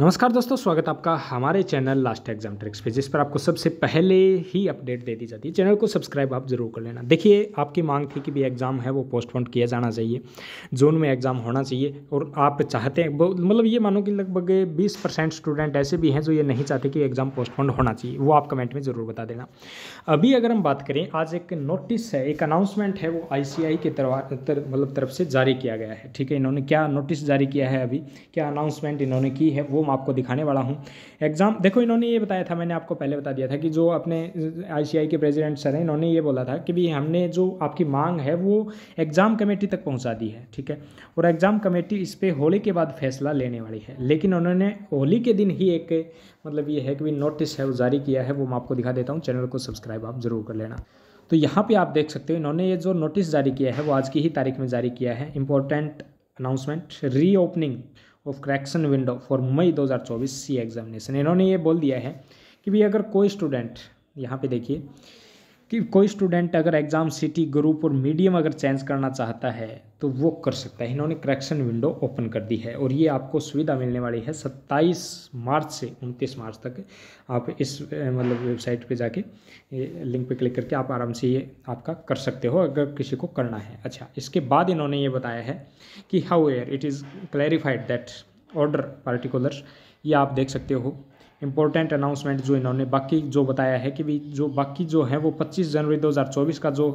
नमस्कार दोस्तों स्वागत आपका हमारे चैनल लास्ट एग्जाम ट्रिक्स पे जिस पर आपको सबसे पहले ही अपडेट दे दी जाती है चैनल को सब्सक्राइब आप जरूर कर लेना देखिए आपकी मांग थी कि भी एग्ज़ाम है वो पोस्टपोन किया जाना चाहिए जून में एग्ज़ाम होना चाहिए और आप चाहते हैं मतलब ये मानो कि लगभग बीस परसेंट स्टूडेंट ऐसे भी हैं जो ये नहीं चाहते कि एग्ज़ाम पोस्टपोन होना चाहिए वो आप कमेंट में ज़रूर बता देना अभी अगर हम बात करें आज एक नोटिस है एक अनाउंसमेंट है वो आई के मतलब तरफ से जारी किया गया है ठीक है इन्होंने क्या नोटिस जारी किया है अभी क्या अनाउंसमेंट इन्होंने की है वो वो मैं आपको दिखाने वाला हूँ एग्ज़ाम देखो इन्होंने ये बताया था मैंने आपको पहले बता दिया था कि जो अपने आई के प्रेजिडेंट सर हैं इन्होंने ये बोला था कि भाई हमने जो आपकी मांग है वो एग्ज़ाम कमेटी तक पहुँचा दी है ठीक है और एग्ज़ाम कमेटी इस पर होली के बाद फैसला लेने वाली है लेकिन उन्होंने होली के दिन ही एक मतलब ये है कि भाई नोटिस है वो जारी किया है वो मैं आपको दिखा देता हूँ चैनल को सब्सक्राइब आप ज़रूर कर लेना तो यहाँ पे आप देख सकते हो इन्होंने ये जो नोटिस जारी किया है वो आज की ही तारीख में जारी किया है important announcement reopening of correction window for May 2024 C examination इन्होंने ये बोल दिया है कि भाई अगर कोई स्टूडेंट यहाँ पे देखिए कि कोई स्टूडेंट अगर एग्ज़ाम सिटी ग्रुप और मीडियम अगर चेंज करना चाहता है तो वो कर सकता है इन्होंने करेक्शन विंडो ओपन कर दी है और ये आपको सुविधा मिलने वाली है 27 मार्च से 29 मार्च तक आप इस मतलब वेबसाइट पे जाके लिंक पे क्लिक करके आप आराम से ये आपका कर सकते हो अगर किसी को करना है अच्छा इसके बाद इन्होंने ये बताया है कि however it is clarified that order particular ये आप देख सकते हो इंपॉर्टेंट अनाउंसमेंट जो इन्होंने बाकी जो बताया है कि भी जो बाकी जो है वो 25 जनवरी 2024 का जो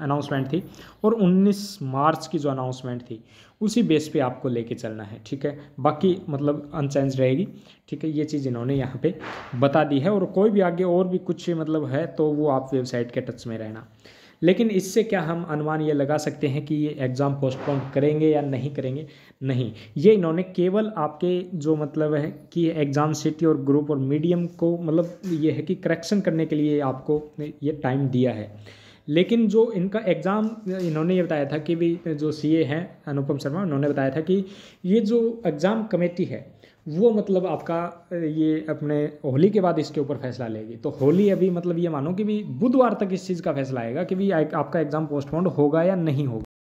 अनाउंसमेंट थी और 19 मार्च की जो अनाउंसमेंट थी उसी बेस पे आपको लेके चलना है ठीक है बाकी मतलब अनचेंज रहेगी ठीक है ये चीज़ इन्होंने यहाँ पे बता दी है और कोई भी आगे और भी कुछ मतलब है तो वो आप वेबसाइट के टच में रहना लेकिन इससे क्या हम अनुमान ये लगा सकते हैं कि ये एग्ज़ाम पोस्टपोन करेंगे या नहीं करेंगे नहीं ये इन्होंने केवल आपके जो मतलब है कि एग्ज़ाम सिटी और ग्रुप और मीडियम को मतलब ये है कि करेक्शन करने के लिए आपको ये टाइम दिया है लेकिन जो इनका एग्ज़ाम इन्होंने ये बताया था कि भी जो सीए हैं अनुपम शर्मा उन्होंने बताया था कि ये जो एग्ज़ाम कमेटी है वो मतलब आपका ये अपने होली के बाद इसके ऊपर फैसला लेगी तो होली अभी मतलब ये मानो कि भी बुधवार तक इस चीज़ का फैसला आएगा कि भी आपका एग्ज़ाम पोस्टपोन्ड होगा या नहीं होगा